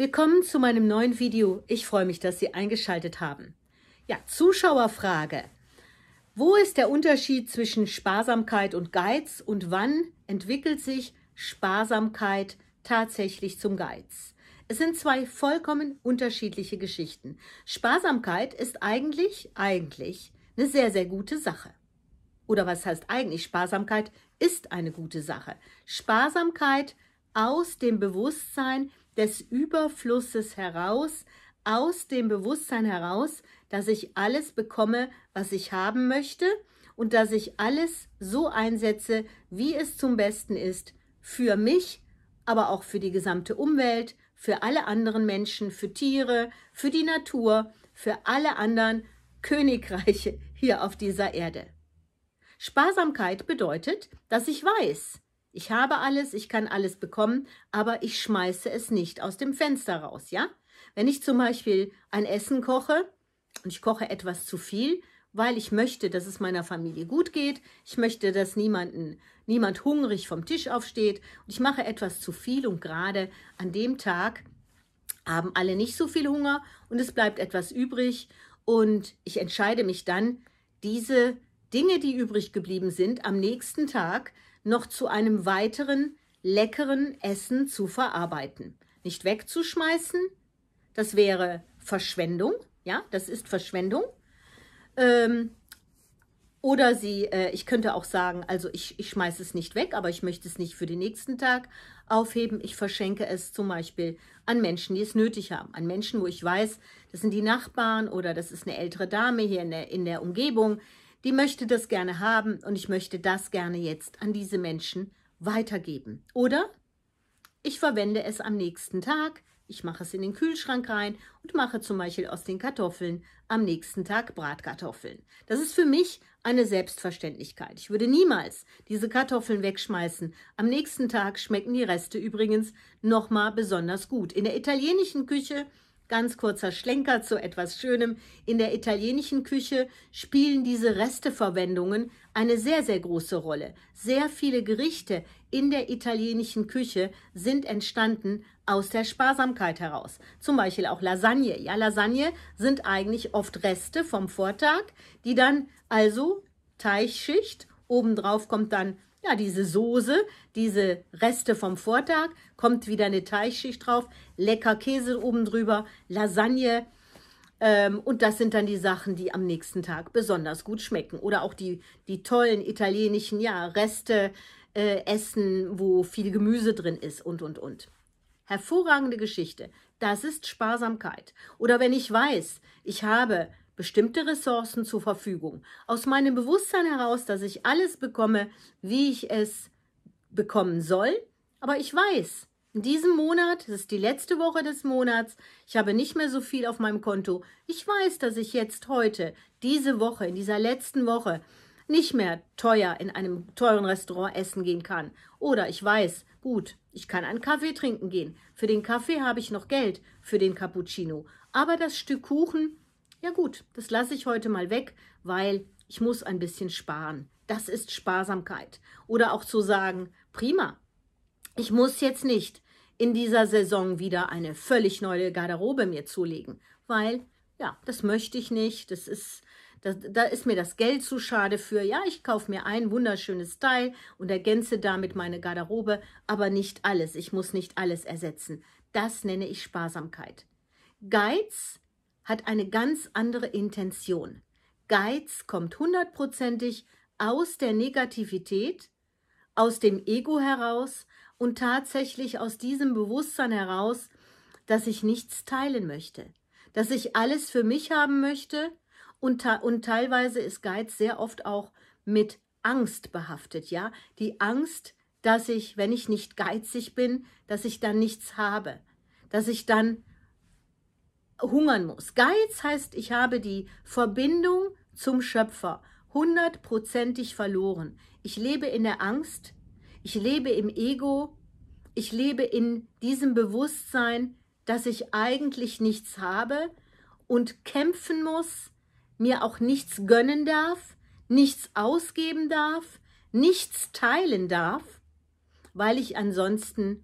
Willkommen zu meinem neuen Video. Ich freue mich, dass Sie eingeschaltet haben. Ja, Zuschauerfrage. Wo ist der Unterschied zwischen Sparsamkeit und Geiz und wann entwickelt sich Sparsamkeit tatsächlich zum Geiz? Es sind zwei vollkommen unterschiedliche Geschichten. Sparsamkeit ist eigentlich, eigentlich eine sehr, sehr gute Sache. Oder was heißt eigentlich? Sparsamkeit ist eine gute Sache. Sparsamkeit aus dem Bewusstsein, des Überflusses heraus, aus dem Bewusstsein heraus, dass ich alles bekomme, was ich haben möchte und dass ich alles so einsetze, wie es zum Besten ist, für mich, aber auch für die gesamte Umwelt, für alle anderen Menschen, für Tiere, für die Natur, für alle anderen Königreiche hier auf dieser Erde. Sparsamkeit bedeutet, dass ich weiß, ich habe alles, ich kann alles bekommen, aber ich schmeiße es nicht aus dem Fenster raus, ja? Wenn ich zum Beispiel ein Essen koche und ich koche etwas zu viel, weil ich möchte, dass es meiner Familie gut geht, ich möchte, dass niemanden, niemand hungrig vom Tisch aufsteht und ich mache etwas zu viel und gerade an dem Tag haben alle nicht so viel Hunger und es bleibt etwas übrig und ich entscheide mich dann, diese Dinge, die übrig geblieben sind, am nächsten Tag noch zu einem weiteren leckeren Essen zu verarbeiten. Nicht wegzuschmeißen, das wäre Verschwendung, ja, das ist Verschwendung. Ähm, oder sie, äh, ich könnte auch sagen, also ich, ich schmeiße es nicht weg, aber ich möchte es nicht für den nächsten Tag aufheben. Ich verschenke es zum Beispiel an Menschen, die es nötig haben. An Menschen, wo ich weiß, das sind die Nachbarn oder das ist eine ältere Dame hier in der, in der Umgebung, die möchte das gerne haben und ich möchte das gerne jetzt an diese Menschen weitergeben. Oder ich verwende es am nächsten Tag, ich mache es in den Kühlschrank rein und mache zum Beispiel aus den Kartoffeln am nächsten Tag Bratkartoffeln. Das ist für mich eine Selbstverständlichkeit. Ich würde niemals diese Kartoffeln wegschmeißen. Am nächsten Tag schmecken die Reste übrigens nochmal besonders gut. In der italienischen Küche Ganz kurzer Schlenker zu etwas Schönem. In der italienischen Küche spielen diese Resteverwendungen eine sehr, sehr große Rolle. Sehr viele Gerichte in der italienischen Küche sind entstanden aus der Sparsamkeit heraus. Zum Beispiel auch Lasagne. Ja, Lasagne sind eigentlich oft Reste vom Vortag, die dann also Teichschicht, obendrauf kommt dann ja, diese Soße, diese Reste vom Vortag, kommt wieder eine Teigschicht drauf, lecker Käse oben drüber, Lasagne. Ähm, und das sind dann die Sachen, die am nächsten Tag besonders gut schmecken. Oder auch die, die tollen italienischen ja, Reste, äh, Essen, wo viel Gemüse drin ist und, und, und. Hervorragende Geschichte. Das ist Sparsamkeit. Oder wenn ich weiß, ich habe bestimmte Ressourcen zur Verfügung. Aus meinem Bewusstsein heraus, dass ich alles bekomme, wie ich es bekommen soll. Aber ich weiß, in diesem Monat, das ist die letzte Woche des Monats, ich habe nicht mehr so viel auf meinem Konto. Ich weiß, dass ich jetzt heute, diese Woche, in dieser letzten Woche, nicht mehr teuer in einem teuren Restaurant essen gehen kann. Oder ich weiß, gut, ich kann einen Kaffee trinken gehen. Für den Kaffee habe ich noch Geld, für den Cappuccino. Aber das Stück Kuchen ja gut, das lasse ich heute mal weg, weil ich muss ein bisschen sparen. Das ist Sparsamkeit. Oder auch zu sagen, prima, ich muss jetzt nicht in dieser Saison wieder eine völlig neue Garderobe mir zulegen, weil ja, das möchte ich nicht, das ist das, da ist mir das Geld zu schade für. Ja, ich kaufe mir ein wunderschönes Teil und ergänze damit meine Garderobe, aber nicht alles. Ich muss nicht alles ersetzen. Das nenne ich Sparsamkeit. Geiz hat eine ganz andere Intention. Geiz kommt hundertprozentig aus der Negativität, aus dem Ego heraus und tatsächlich aus diesem Bewusstsein heraus, dass ich nichts teilen möchte, dass ich alles für mich haben möchte und, und teilweise ist Geiz sehr oft auch mit Angst behaftet, ja, die Angst, dass ich, wenn ich nicht geizig bin, dass ich dann nichts habe, dass ich dann hungern muss. Geiz heißt, ich habe die Verbindung zum Schöpfer hundertprozentig verloren. Ich lebe in der Angst, ich lebe im Ego, ich lebe in diesem Bewusstsein, dass ich eigentlich nichts habe und kämpfen muss, mir auch nichts gönnen darf, nichts ausgeben darf, nichts teilen darf, weil ich ansonsten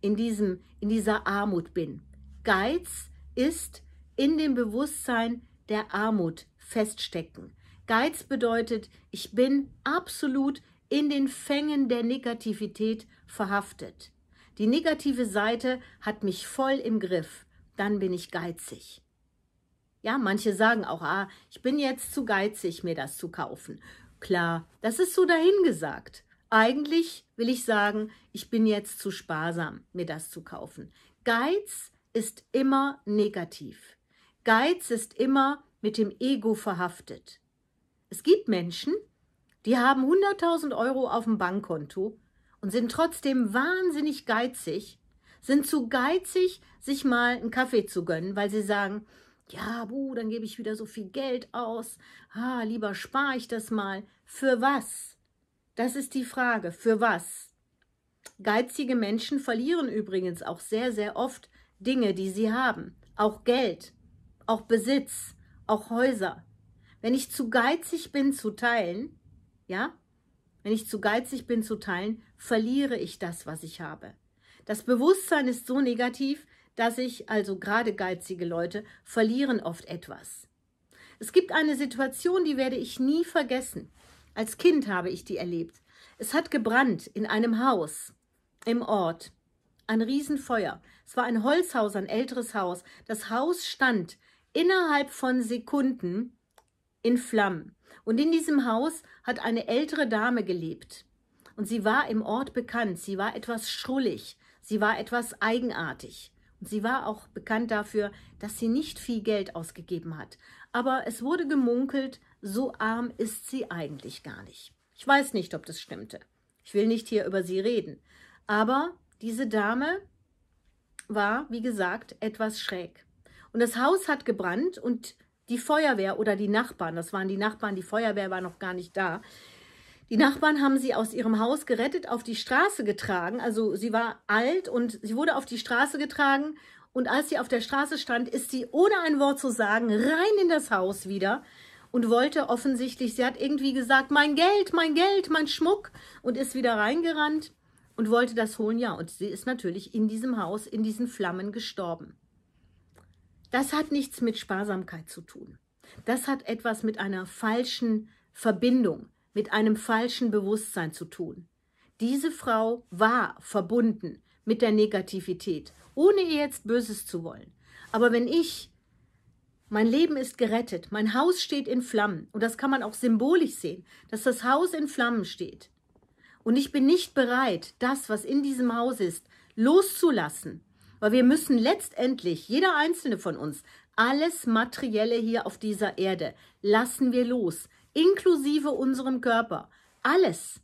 in, diesem, in dieser Armut bin. Geiz ist in dem Bewusstsein der Armut feststecken. Geiz bedeutet, ich bin absolut in den Fängen der Negativität verhaftet. Die negative Seite hat mich voll im Griff. Dann bin ich geizig. Ja, manche sagen auch, ah, ich bin jetzt zu geizig, mir das zu kaufen. Klar, das ist so dahingesagt. Eigentlich will ich sagen, ich bin jetzt zu sparsam, mir das zu kaufen. Geiz ist immer negativ. Geiz ist immer mit dem Ego verhaftet. Es gibt Menschen, die haben 100.000 Euro auf dem Bankkonto und sind trotzdem wahnsinnig geizig, sind zu geizig, sich mal einen Kaffee zu gönnen, weil sie sagen, ja, buh, dann gebe ich wieder so viel Geld aus, ah, lieber spare ich das mal. Für was? Das ist die Frage, für was? Geizige Menschen verlieren übrigens auch sehr, sehr oft Dinge, die sie haben, auch Geld, auch Besitz, auch Häuser. Wenn ich zu geizig bin zu teilen, ja, wenn ich zu geizig bin zu teilen, verliere ich das, was ich habe. Das Bewusstsein ist so negativ, dass ich, also gerade geizige Leute, verlieren oft etwas. Es gibt eine Situation, die werde ich nie vergessen. Als Kind habe ich die erlebt. Es hat gebrannt in einem Haus im Ort ein Riesenfeuer. Es war ein Holzhaus, ein älteres Haus. Das Haus stand innerhalb von Sekunden in Flammen. Und in diesem Haus hat eine ältere Dame gelebt. Und sie war im Ort bekannt. Sie war etwas schrullig. Sie war etwas eigenartig. Und sie war auch bekannt dafür, dass sie nicht viel Geld ausgegeben hat. Aber es wurde gemunkelt, so arm ist sie eigentlich gar nicht. Ich weiß nicht, ob das stimmte. Ich will nicht hier über sie reden. Aber diese Dame war, wie gesagt, etwas schräg. Und das Haus hat gebrannt und die Feuerwehr oder die Nachbarn, das waren die Nachbarn, die Feuerwehr war noch gar nicht da. Die Nachbarn haben sie aus ihrem Haus gerettet, auf die Straße getragen. Also sie war alt und sie wurde auf die Straße getragen. Und als sie auf der Straße stand, ist sie ohne ein Wort zu sagen rein in das Haus wieder und wollte offensichtlich, sie hat irgendwie gesagt, mein Geld, mein Geld, mein Schmuck und ist wieder reingerannt und wollte das holen, ja, und sie ist natürlich in diesem Haus, in diesen Flammen gestorben. Das hat nichts mit Sparsamkeit zu tun. Das hat etwas mit einer falschen Verbindung, mit einem falschen Bewusstsein zu tun. Diese Frau war verbunden mit der Negativität, ohne ihr jetzt Böses zu wollen. Aber wenn ich, mein Leben ist gerettet, mein Haus steht in Flammen, und das kann man auch symbolisch sehen, dass das Haus in Flammen steht, und ich bin nicht bereit, das, was in diesem Haus ist, loszulassen. Weil wir müssen letztendlich, jeder einzelne von uns, alles Materielle hier auf dieser Erde lassen wir los, inklusive unserem Körper. Alles.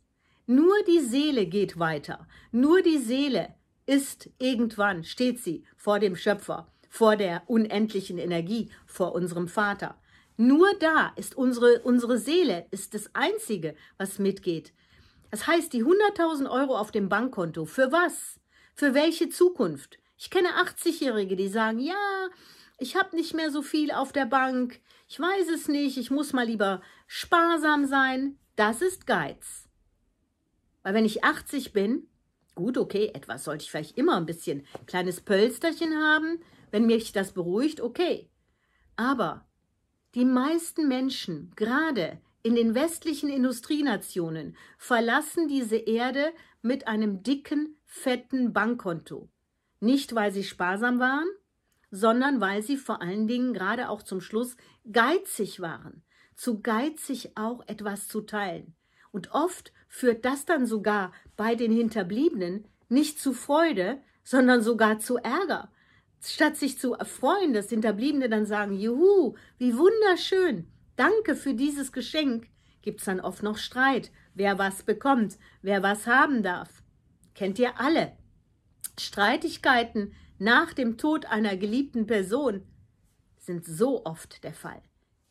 Nur die Seele geht weiter. Nur die Seele ist irgendwann, steht sie vor dem Schöpfer, vor der unendlichen Energie, vor unserem Vater. Nur da ist unsere, unsere Seele, ist das Einzige, was mitgeht. Das heißt, die 100.000 Euro auf dem Bankkonto, für was? Für welche Zukunft? Ich kenne 80-Jährige, die sagen, ja, ich habe nicht mehr so viel auf der Bank, ich weiß es nicht, ich muss mal lieber sparsam sein. Das ist Geiz. Weil wenn ich 80 bin, gut, okay, etwas sollte ich vielleicht immer ein bisschen kleines Pölsterchen haben, wenn mich das beruhigt, okay. Aber die meisten Menschen, gerade in den westlichen Industrienationen verlassen diese Erde mit einem dicken, fetten Bankkonto. Nicht, weil sie sparsam waren, sondern weil sie vor allen Dingen gerade auch zum Schluss geizig waren, zu geizig auch etwas zu teilen. Und oft führt das dann sogar bei den Hinterbliebenen nicht zu Freude, sondern sogar zu Ärger. Statt sich zu erfreuen, dass Hinterbliebene dann sagen, Juhu, wie wunderschön, Danke für dieses Geschenk gibt es dann oft noch Streit, wer was bekommt, wer was haben darf. Kennt ihr alle. Streitigkeiten nach dem Tod einer geliebten Person sind so oft der Fall.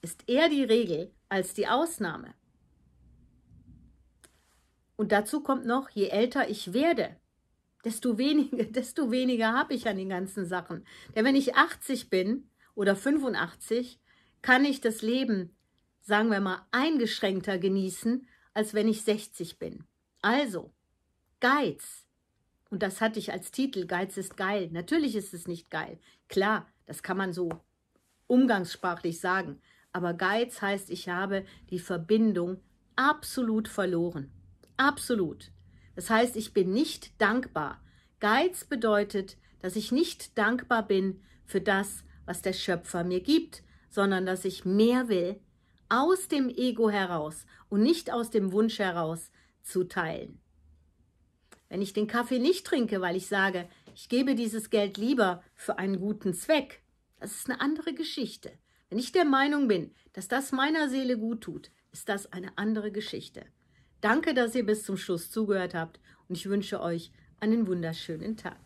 Ist eher die Regel als die Ausnahme. Und dazu kommt noch, je älter ich werde, desto weniger, desto weniger habe ich an den ganzen Sachen. Denn wenn ich 80 bin oder 85, kann ich das Leben, sagen wir mal, eingeschränkter genießen, als wenn ich 60 bin. Also, Geiz. Und das hatte ich als Titel, Geiz ist geil. Natürlich ist es nicht geil. Klar, das kann man so umgangssprachlich sagen. Aber Geiz heißt, ich habe die Verbindung absolut verloren. Absolut. Das heißt, ich bin nicht dankbar. Geiz bedeutet, dass ich nicht dankbar bin für das, was der Schöpfer mir gibt, sondern dass ich mehr will, aus dem Ego heraus und nicht aus dem Wunsch heraus zu teilen. Wenn ich den Kaffee nicht trinke, weil ich sage, ich gebe dieses Geld lieber für einen guten Zweck, das ist eine andere Geschichte. Wenn ich der Meinung bin, dass das meiner Seele gut tut, ist das eine andere Geschichte. Danke, dass ihr bis zum Schluss zugehört habt und ich wünsche euch einen wunderschönen Tag.